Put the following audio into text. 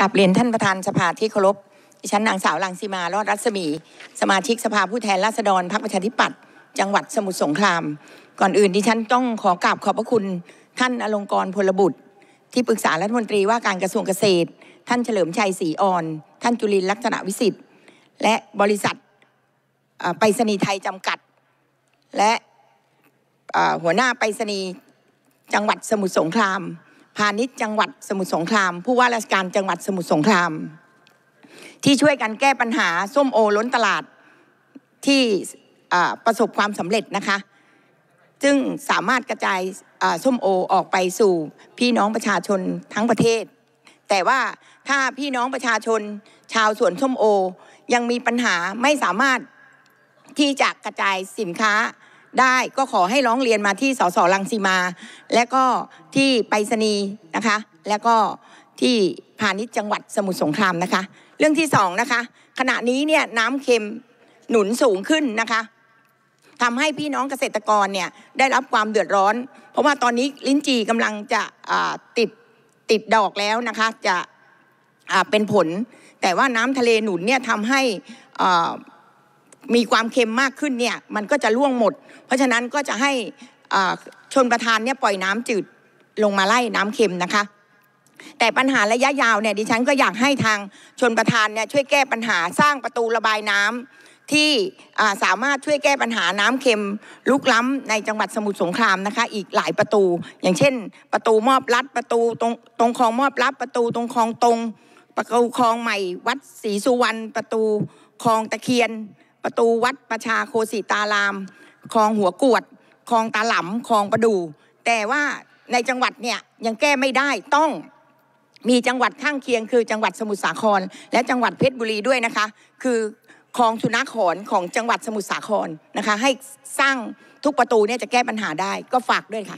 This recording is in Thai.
กับเรียนท่านประธานสภาที่เคารพ ดิฉันนางสาวลังสีมา รอดรัศมี สมาชิกสภาผู้แทนราษฎร พรรคประชาธิปัตย์ จังหวัดสมุทรสงคราม ก่อนอื่น ดิฉันต้องขอกราบขอบพระคุณ ท่านอลงกรพลบุตร ที่ปรึกษารัฐมนตรีว่าการกระทรวงเกษตร ท่านเฉลิมชัยศรีอ่อน ท่านจุลินลักษณะวิสิทธิ์ และบริษัทไปรษณีย์ไทยจำกัด และหัวหน้าไปรษณีย์จังหวัดสมุทรสงครามพาณิชย์จังหวัดสมุทรสงคราม ผู้ว่าราชการจังหวัดสมุทรสงคราม ที่ช่วยกันแก้ปัญหาส้มโอล้นตลาดที่ประสบความสำเร็จนะคะซึ่งสามารถกระจายส้มโอออกไปสู่ พี่น้องประชาชนทั้งประเทศ แต่ว่าถ้าพี่น้องประชาชน ชาวสวนส้มโอยังมีปัญหาไม่สามารถที่จะกระจายสินค้าได้ก็ขอให้ร้องเรียนมาที่สสลังสีมา และก็ที่ไปรษณีย์นะคะ และก็ที่พาณิชย์จังหวัดสมุทรสงครามนะคะ เรื่องที่สองนะคะ ขณะนี้เนี่ยน้ำเค็มหนุนสูงขึ้นนะคะทำให้พี่น้องเกษตรกรเนี่ยได้รับความเดือดร้อน เพราะว่าตอนนี้ลิ้นจี่กำลังจะติดติดดอกแล้วนะคะจะเป็นผล แต่ว่าน้ำทะเลหนุนเนี่ยทำให้มีความเค็มมากขึ้นเนี่ยมันก็จะล่วงหมด เพราะฉะนั้นก็จะให้ชนประธานเนี่ยปล่อยน้ำจืดลงมาไล่น้ำเค็มนะคะ แต่ปัญหาระยะยาวเนี่ยดิฉันก็ อยากให้ทางชนประธานเนี่ยช่วยแก้ปัญหาสร้างประตูระบายน้ำ ที่สามารถช่วยแก้ปัญหาน้ำเค็ม ลุกล้ำ ในจังหวัดสมุทรสงครามนะคะ อีกหลายประตู อย่างเช่น ประตูมอบรัดประตู ตรงตรงคลองมอบรัดประตูตรงคลองตรงประตูคลองใหม่ วัดศรีสุวรรณประตูคลองตะเคียนประตูวัดประชาโคสิตาราม คลองหัวกวด คลองตาหลำคลองประดู แต่ว่าในจังหวัดเนี่ยยังแก้ไม่ได้ ต้องมีจังหวัดข้างเคียง คือจังหวัดสมุทรสาคร และจังหวัดเพชรบุรีด้วยนะคะ คือคลองชุนักขอนของจังหวัดสมุทรสาครนะคะให้สร้างทุกประตูเนี่ยจะแก้ปัญหาได้ก็ฝากด้วยค่ะ